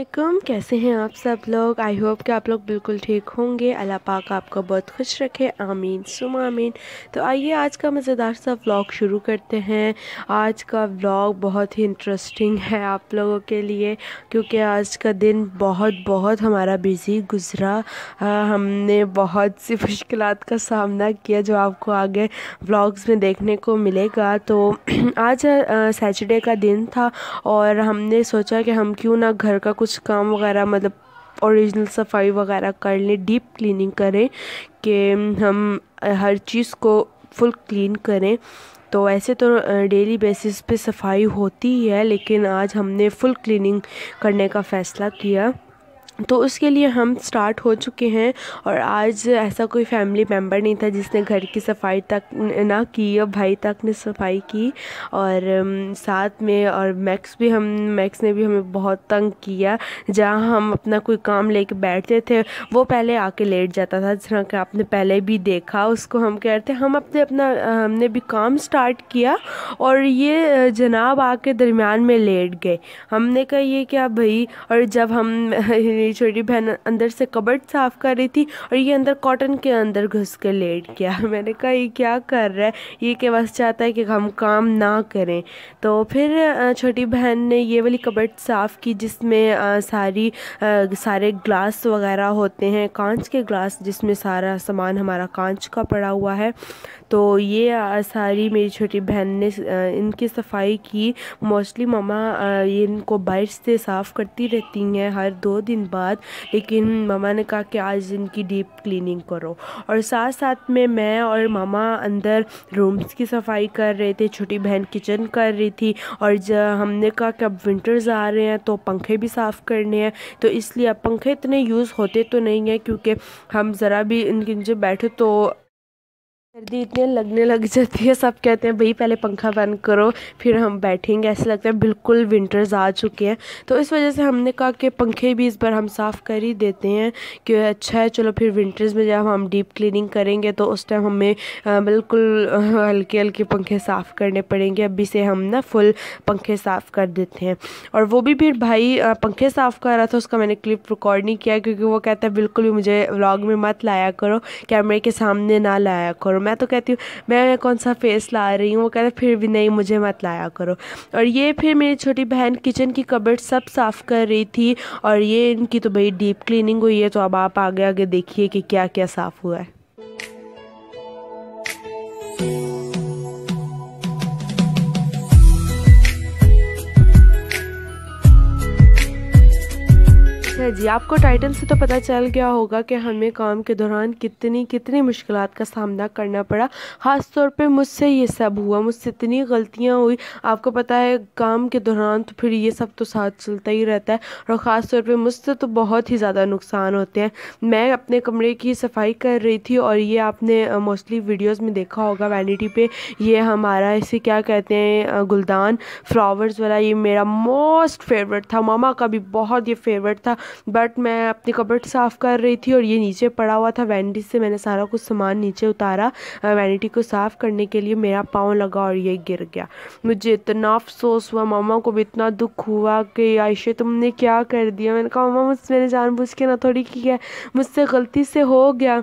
असलम कैसे हैं आप सब लोग आई होप कि आप लोग बिल्कुल ठीक होंगे अल्लाह पाक आपको बहुत खुश रखे आमीन सुम आमीन तो आइए आज का मज़ेदार सा व्लॉग शुरू करते हैं आज का व्लॉग बहुत ही इंटरेस्टिंग है आप लोगों के लिए क्योंकि आज का दिन बहुत बहुत हमारा बिज़ी गुज़रा हमने बहुत सी मुश्किल का सामना किया जो आपको आगे व्लॉग्स में देखने को मिलेगा तो आज सैटरडे का दिन था और हमने सोचा कि हम क्यों ना घर का कुछ कुछ काम वगैरह मतलब ओरिजिनल सफाई वगैरह कर लें डीप क्लीनिंग करें कि हम हर चीज़ को फुल क्लीन करें तो ऐसे तो डेली बेसिस पे सफाई होती ही है लेकिन आज हमने फुल क्लीनिंग करने का फ़ैसला किया तो उसके लिए हम स्टार्ट हो चुके हैं और आज ऐसा कोई फैमिली मेम्बर नहीं था जिसने घर की सफाई तक ना की और भाई तक ने सफाई की और um, साथ में और मैक्स भी हम मैक्स ने भी हमें बहुत तंग किया जहाँ हम अपना कोई काम लेके बैठते थे वो पहले आके लेट जाता था जहाँ कि आपने पहले भी देखा उसको हम कह रहे थे हम अपने अपना हमने भी काम स्टार्ट किया और ये जनाब आके दरमियान में लेट गए हमने कहा ये क्या भाई और जब हम मेरी छोटी बहन अंदर से कबर्ड साफ़ कर रही थी और ये अंदर कॉटन के अंदर घुस कर लेट गया मैंने कहा ये क्या कर रहा है ये के बस चाहता है कि हम काम ना करें तो फिर छोटी बहन ने ये वाली कबर्ड साफ़ की जिसमें सारी सारे ग्लास वगैरह होते हैं कांच के ग्लास जिसमें सारा सामान हमारा कांच का पड़ा हुआ है तो ये सारी मेरी छोटी बहन ने इनकी सफाई की मोस्टली ममा इनको बाइट से साफ़ करती रहती हैं हर दो दिन बाद लेकिन मामा ने कहा कि आज इनकी डीप क्लीनिंग करो और साथ साथ में मैं और मामा अंदर रूम्स की सफाई कर रहे थे छोटी बहन किचन कर रही थी और हमने कहा कि अब विंटर्स आ रहे हैं तो पंखे भी साफ़ करने हैं तो इसलिए अब पंखे इतने यूज़ होते तो नहीं हैं क्योंकि हम ज़रा भी इनके नीचे बैठे तो सर्दी इतने लगने लग जाती है सब कहते हैं भाई पहले पंखा बंद करो फिर हम बैठेंगे ऐसे लगता है बिल्कुल विंटर्स आ चुके हैं तो इस वजह से हमने कहा कि पंखे भी इस बार हम साफ़ कर ही देते हैं कि अच्छा है चलो फिर विंटर्स में जब हम डीप क्लीनिंग करेंगे तो उस टाइम हमें बिल्कुल हल्के हल्के पंखे साफ़ करने पड़ेंगे अभी से हम ना फुल पंखे साफ़ कर देते हैं और वो भी फिर भाई पंखे साफ़ कर रहा था उसका मैंने क्लिप रिकॉर्ड नहीं किया क्योंकि वो कहता है बिल्कुल भी मुझे व्लॉग में मत लाया करो कैमरे के सामने ना लाया करो करो मैं तो कहती हूँ मैं कौन सा फेस ला रही हूँ वो कहते फिर भी नहीं मुझे मत लाया करो और ये फिर मेरी छोटी बहन किचन की कबर्ड सब साफ़ कर रही थी और ये इनकी तो भाई डीप क्लीनिंग हुई है तो अब आप आगे आगे देखिए कि क्या क्या साफ़ हुआ है है जी आपको टाइटल से तो पता चल गया होगा कि हमें काम के दौरान कितनी कितनी मुश्किल का सामना करना पड़ा ख़ास तौर पे मुझसे ये सब हुआ मुझसे इतनी गलतियाँ हुई आपको पता है काम के दौरान तो फिर ये सब तो साथ चलता ही रहता है और ख़ास तौर पे मुझसे तो बहुत ही ज़्यादा नुकसान होते हैं मैं अपने कमरे की सफाई कर रही थी और ये आपने मोस्टली वीडियोज़ में देखा होगा वैनिटी पर यह हमारा इसे क्या कहते हैं गुलदान फ्लावर्स वाला ये मेरा मोस्ट फेवरेट था मामा का भी बहुत ये फेवरेट था बट मैं अपनी कपड़ साफ़ कर रही थी और ये नीचे पड़ा हुआ था वैनिटी से मैंने सारा कुछ सामान नीचे उतारा वैनिटी को साफ़ करने के लिए मेरा पाँव लगा और ये गिर गया मुझे इतना अफसोस हुआ मामा को भी इतना दुख हुआ कि आयशे तुमने क्या कर दिया मैंने कहा मामा मैंने जानबूझ के ना थोड़ी की है मुझसे गलती से हो गया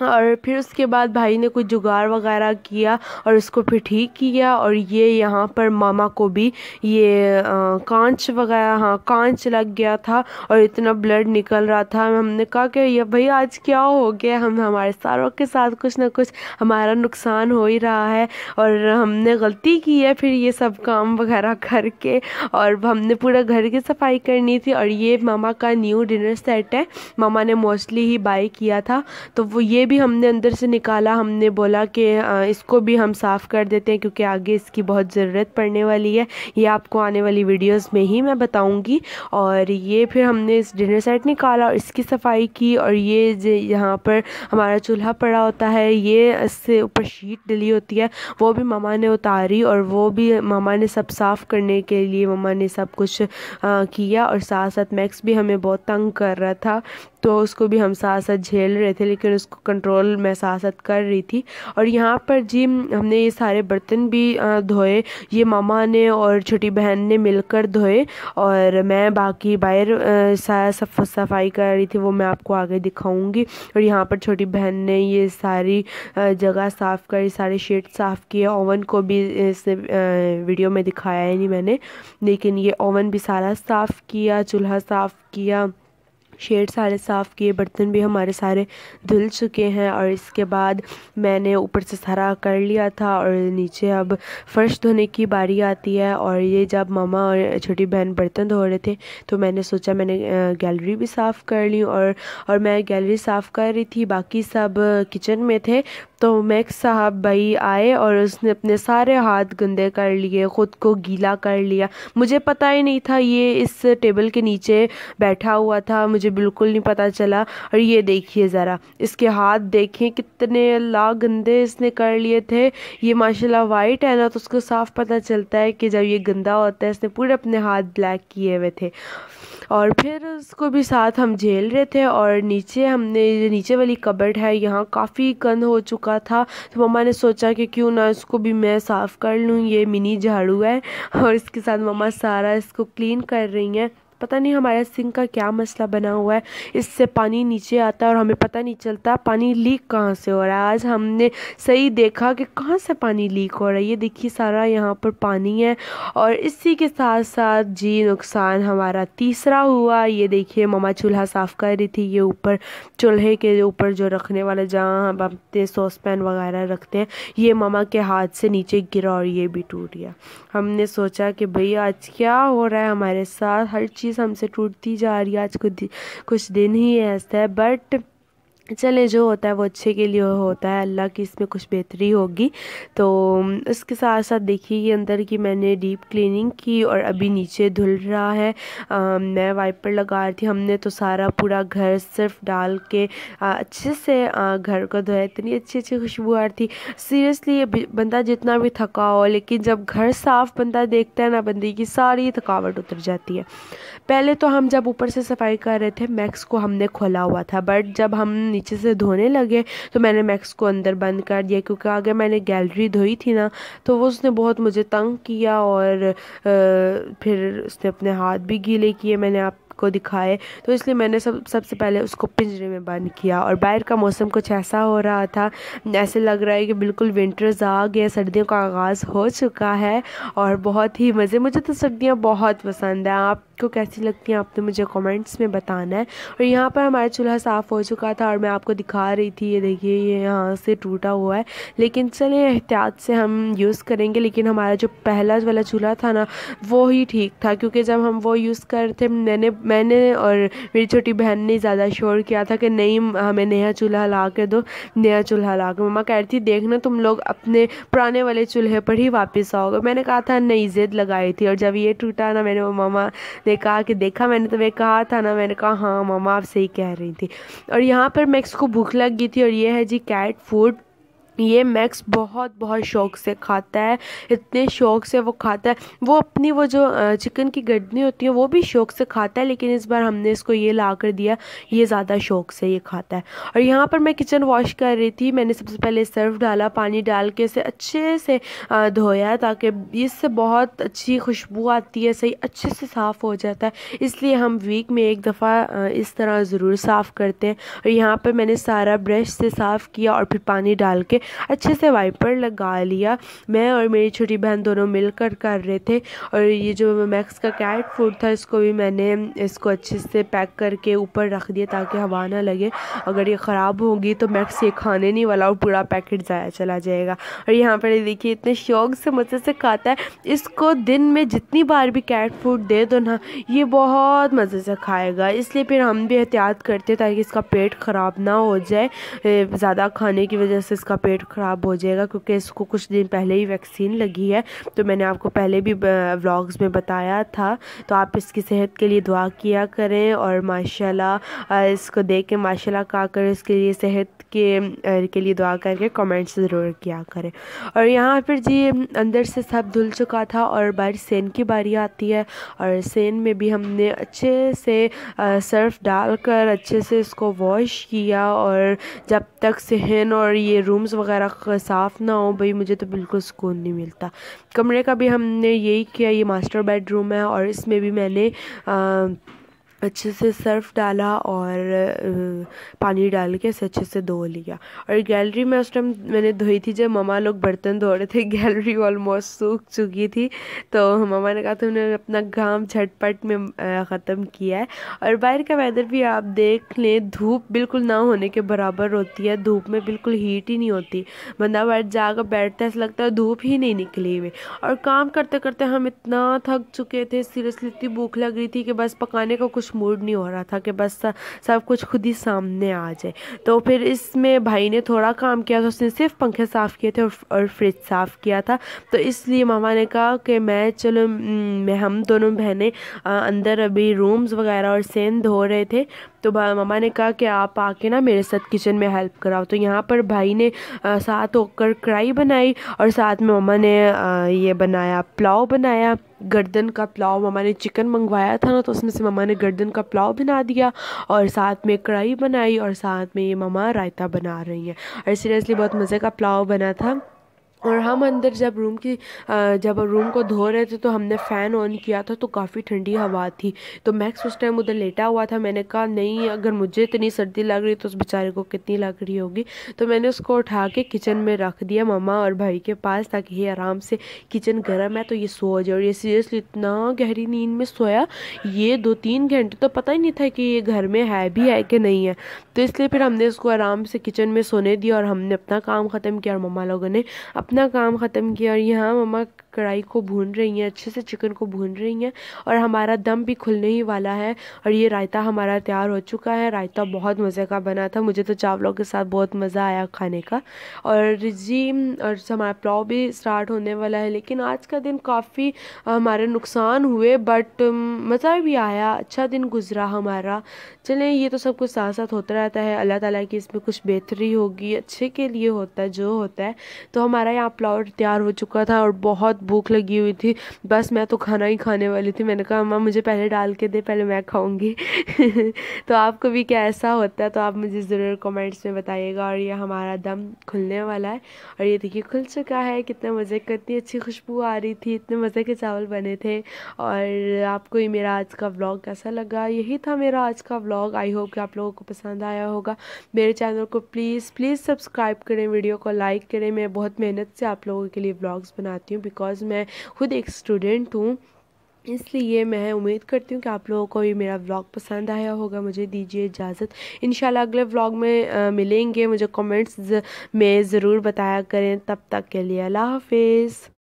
हाँ, और फिर उसके बाद भाई ने कुछ जुगाड़ वगैरह किया और उसको फिर ठीक किया और ये यहाँ पर मामा को भी ये कांच वगैरह हाँ कांच लग गया था और इतना ब्लड निकल रहा था हमने कहा कि ये भाई आज क्या हो गया हम हमारे सारों के साथ कुछ ना कुछ हमारा नुकसान हो ही रहा है और हमने गलती की है फिर ये सब काम वगैरह करके और हमने पूरा घर की सफाई करनी थी और ये मामा का न्यू डिनर सेट है मामा ने मोस्टली ही बाई किया था तो वो ये भी हमने अंदर से निकाला हमने बोला कि इसको भी हम साफ़ कर देते हैं क्योंकि आगे इसकी बहुत ज़रूरत पड़ने वाली है ये आपको आने वाली वीडियोस में ही मैं बताऊंगी और ये फिर हमने इस डिनर सेट निकाला और इसकी सफाई की और ये यहाँ पर हमारा चूल्हा पड़ा होता है ये इससे ऊपर शीट डली होती है वो भी ममा ने उतारी और वो भी ममा ने सब साफ़ करने के लिए ममा ने सब कुछ आ, किया और साथ साथ मैक्स भी हमें बहुत तंग कर रहा था तो उसको भी हम साथ साथ झेल रहे थे लेकिन उसको कंट्रोल मैं साथ साथ कर रही थी और यहाँ पर जी हमने ये सारे बर्तन भी धोए ये मामा ने और छोटी बहन ने मिलकर धोए और मैं बाकी बाहर सारा सफाई कर रही थी वो मैं आपको आगे दिखाऊंगी और यहाँ पर छोटी बहन ने ये सारी जगह साफ़ करी सारे शेड साफ़ किए ओवन को भी इस वीडियो में दिखाया ही नहीं मैंने लेकिन ये ओवन भी सारा साफ़ किया चूल्हा साफ़ किया शेड सारे साफ़ किए बर्तन भी हमारे सारे धुल चुके हैं और इसके बाद मैंने ऊपर से सारा कर लिया था और नीचे अब फ़र्श धोने की बारी आती है और ये जब मामा और छोटी बहन बर्तन धो रहे थे तो मैंने सोचा मैंने गैलरी भी साफ़ कर ली और और मैं गैलरी साफ़ कर रही थी बाकी सब किचन में थे तो मैक साहब भाई आए और उसने अपने सारे हाथ गंदे कर लिए ख़ुद को गीला कर लिया मुझे पता ही नहीं था ये इस टेबल के नीचे बैठा हुआ था मुझे मुझे बिल्कुल नहीं पता चला और ये देखिए ज़रा इसके हाथ देखें कितने अल्लाह गंदे इसने कर लिए थे ये माशाल्लाह वाइट है ना तो उसको साफ पता चलता है कि जब ये गंदा होता है इसने पूरे अपने हाथ ब्लैक किए हुए थे और फिर उसको भी साथ हम झेल रहे थे और नीचे हमने नीचे वाली कबर्ड है यहाँ काफ़ी गंद हो चुका था तो मम्मा ने सोचा कि क्यों ना इसको भी मैं साफ़ कर लूँ ये मिनी झाड़ू है और इसके साथ मम्मा सारा इसको क्लीन कर रही हैं पता नहीं हमारे सिंक का क्या मसला बना हुआ है इससे पानी नीचे आता है और हमें पता नहीं चलता पानी लीक कहाँ से हो रहा है आज हमने सही देखा कि कहाँ से पानी लीक हो रहा है ये देखिए सारा यहाँ पर पानी है और इसी के साथ साथ जी नुकसान हमारा तीसरा हुआ ये देखिए मामा चूल्हा साफ़ कर रही थी ये ऊपर चूल्हे के ऊपर जो रखने वाला जहाँ हम अपने सॉस पैन वगैरह रखते हैं ये मामा के हाथ से नीचे गिरा और ये भी टूट गया हमने सोचा कि भैया आज क्या हो रहा है हमारे साथ हर चीज़ चीज़ हमसे टूटती जा रही है आज कुछ कुछ दिन ही ऐसा है बट चले जो होता है वो अच्छे के लिए होता है अल्लाह की इसमें कुछ बेहतरी होगी तो इसके साथ साथ देखिए ये अंदर की मैंने डीप क्लीनिंग की और अभी नीचे धुल रहा है आ, मैं वाइपर लगा रही थी हमने तो सारा पूरा घर सिर्फ डाल के आ, अच्छे से आ, घर को धोया इतनी अच्छी अच्छी खुशबू आ रही थी सीरियसली बंदा जितना भी थका हो लेकिन जब घर साफ बंदा देखता है ना बंदी की सारी थकावट उतर जाती है पहले तो हम जब ऊपर से सफाई कर रहे थे मैक्स को हमने खोला हुआ था बट जब हम नीचे से धोने लगे तो मैंने मैक्स को अंदर बंद कर दिया क्योंकि आगे मैंने गैलरी धोई थी ना तो वो उसने बहुत मुझे तंग किया और फिर उसने अपने हाथ भी गीले किए मैंने आप को दिखाए तो इसलिए मैंने सब सबसे पहले उसको पिंजरे में बंद किया और बाहर का मौसम कुछ ऐसा हो रहा था ऐसे लग रहा है कि बिल्कुल विंटर्स आ गए सर्दियों का आगाज़ हो चुका है और बहुत ही मज़े मुझे तो सर्दियाँ बहुत पसंद है आप आपको कैसी लगती हैं आपने मुझे कमेंट्स में बताना है और यहाँ पर हमारा चूल्हा साफ़ हो चुका था और मैं आपको दिखा रही थी ये देखिए ये यहाँ से टूटा हुआ है लेकिन चलें एहतियात से हम यूज़ करेंगे लेकिन हमारा जो पहला वाला चूल्हा था ना वो ही ठीक था क्योंकि जब हम वो यूज़ कर थे मैंने मैंने और मेरी छोटी बहन ने ज़्यादा शोर किया था कि नहीं हमें नया चूल्हा ला कर दो नया चूल्हा ला कर मम्मा कह रही थी देखना तुम लोग अपने पुराने वाले चूल्हे पर ही वापस आओगे मैंने कहा था नई ज़िद लगाई थी और जब ये टूटा ना मैंने वो मामा ने कहा कि देखा मैंने तुम्हें कहा था ना मैंने कहा हाँ मामा आप सही कह रही थी और यहाँ पर मैक्स को भूख लग गई थी और ये है जी कैट फूड ये मैक्स बहुत बहुत शौक़ से खाता है इतने शौक़ से वो खाता है वो अपनी वो जो चिकन की गड्ढनी होती है वो भी शौक़ से खाता है लेकिन इस बार हमने इसको ये ला कर दिया ये ज़्यादा शौक़ से ये खाता है और यहाँ पर मैं किचन वॉश कर रही थी मैंने सबसे पहले सर्फ डाला पानी डाल के इसे अच्छे से धोया ताकि इससे बहुत अच्छी खुशबू आती है सही अच्छे से साफ़ हो जाता है इसलिए हम वीक में एक दफ़ा इस तरह ज़रूर साफ़ करते हैं और यहाँ पर मैंने सारा ब्रश से साफ़ किया और फिर पानी डाल के अच्छे से वाइपर लगा लिया मैं और मेरी छोटी बहन दोनों मिलकर कर रहे थे और ये जो मैक्स का कैट फूड था इसको भी मैंने इसको अच्छे से पैक करके ऊपर रख दिया ताकि हवा ना लगे अगर ये ख़राब होगी तो मैक्स ये खाने नहीं वाला और पूरा पैकेट ज़ाया चला जाएगा और यहाँ पर देखिए इतने शौक से मज़े से खाता है इसको दिन में जितनी बार भी कैट फूड दे दो ना ये बहुत मज़े से खाएगा इसलिए फिर हम भी एहतियात करते हैं ताकि इसका पेट ख़राब ना हो जाए ज़्यादा खाने की वजह से इसका पेट पेट ख़राब हो जाएगा क्योंकि इसको कुछ दिन पहले ही वैक्सीन लगी है तो मैंने आपको पहले भी व्लॉग्स में बताया था तो आप इसकी सेहत के लिए दुआ किया करें और माशाल्लाह इसको देख के माशाल्लाह कहा करें इसके लिए सेहत के के लिए दुआ करके कमेंट्स ज़रूर किया करें और यहाँ पर जी अंदर से सब धुल चुका था और बारिश सेन की बारी आती है और सेन में भी हमने अच्छे से सर्फ डालकर अच्छे से इसको वॉश किया और जब तक सहन और ये रूम्स वगैरह साफ़ ना हो भाई मुझे तो बिल्कुल सुकून नहीं मिलता कमरे का भी हमने यही किया ये मास्टर बेडरूम है और इसमें भी मैंने आ, अच्छे से सर्फ़ डाला और पानी डाल के इसे अच्छे से धो लिया और गैलरी में उस टाइम मैंने धोई थी जब ममा लोग बर्तन धो रहे थे गैलरी ऑलमोस्ट सूख चुकी थी तो ममा ने कहा था उन्होंने अपना घाम झटपट में ख़त्म किया है और बाहर का वेदर भी आप देख लें धूप बिल्कुल ना होने के बराबर होती है धूप में बिल्कुल हीट ही नहीं होती बंदा बाहर जाकर बैठता है ऐसा लगता है धूप ही नहीं निकली हुई और काम करते करते हम इतना थक चुके थे सीरियसली इतनी भूख लग रही थी कि बस पकाने का कुछ कुछ मूड नहीं हो रहा था कि बस सब कुछ खुद ही सामने आ जाए तो फिर इसमें भाई ने थोड़ा काम किया था उसने सिर्फ पंखे साफ़ किए थे और फ्रिज साफ़ किया था तो इसलिए मामा ने कहा कि मैं चलो मैं हम दोनों बहनें अंदर अभी रूम्स वगैरह और सेन धो रहे थे तो मामा ने कहा कि आप आके ना मेरे साथ किचन में हेल्प कराओ तो यहाँ पर भाई ने आ, साथ होकर कढ़ाई बनाई और साथ में मामा ने आ, ये बनाया पुलाव बनाया गर्दन का पुलाव ममा ने चिकन मंगवाया था ना तो उसमें से ममा ने गर्दन का पुलाव बना दिया और साथ में कढ़ाई बनाई और साथ में ये ममा रायता बना रही हैं और सीरियसली बहुत मज़े का पुलाव बना था और हम अंदर जब रूम की जब रूम को धो रहे थे तो हमने फ़ैन ऑन किया था तो काफ़ी ठंडी हवा थी तो मैक्स उस टाइम उधर लेटा हुआ था मैंने कहा नहीं अगर मुझे इतनी सर्दी लग रही तो उस बेचारे को कितनी लग रही होगी तो मैंने उसको उठा के किचन में रख दिया ममा और भाई के पास ताकि ये आराम से किचन गर्म है तो ये सो जाए और ये सीरियसली इतना गहरी नींद में सोया ये दो तीन घंटे तो पता ही नहीं था कि ये घर में है भी है कि नहीं है तो इसलिए फिर हमने उसको आराम से किचन में सोने दिया और हमने अपना काम ख़त्म किया और मम्मा लोगों ने अपना काम ख़त्म किया और यहाँ मम्मा कढ़ाई को भून रही हैं अच्छे से चिकन को भून रही हैं और हमारा दम भी खुलने ही वाला है और ये रायता हमारा तैयार हो चुका है रायता बहुत मज़े का बना था मुझे तो चावलों के साथ बहुत मज़ा आया खाने का और जी और हमारा पुलाव भी स्टार्ट होने वाला है लेकिन आज का दिन काफ़ी हमारे नुकसान हुए बट मज़ा भी आया अच्छा दिन गुजरा हमारा चलें ये तो सब कुछ साथ साथ होता रहता है अल्लाह ताला की इसमें कुछ बेहतरी होगी अच्छे के लिए होता है जो होता है तो हमारा यहाँ पुलाव तैयार हो चुका था और बहुत भूख लगी हुई थी बस मैं तो खाना ही खाने वाली थी मैंने कहा अम्मा मुझे पहले डाल के दे पहले मैं खाऊँगी तो आपको भी क्या ऐसा होता है तो आप मुझे ज़रूर कमेंट्स में बताइएगा और ये हमारा दम खुलने वाला है और ये देखिए खुल चुका है कितना मज़े का इतनी अच्छी खुशबू आ रही थी इतने मज़े के चावल बने थे और आपको ये मेरा आज का व्लॉग कैसा लगा यही था मेरा आज का व्लॉग आई होप कि आप लोगों को पसंद आया होगा मेरे चैनल को प्लीज़ प्लीज़ सब्सक्राइब करें वीडियो को लाइक करें मैं बहुत मेहनत से आप लोगों के लिए ब्लॉग्स बनाती हूँ बिकॉज बिकॉज़ मैं ख़ुद एक स्टूडेंट हूँ इसलिए मैं उम्मीद करती हूँ कि आप लोगों को भी मेरा व्लॉग पसंद आया होगा मुझे दीजिए इजाज़त इन अगले व्लॉग में आ, मिलेंगे मुझे कमेंट्स में ज़रूर बताया करें तब तक के लिए अल्लाह हाफिज़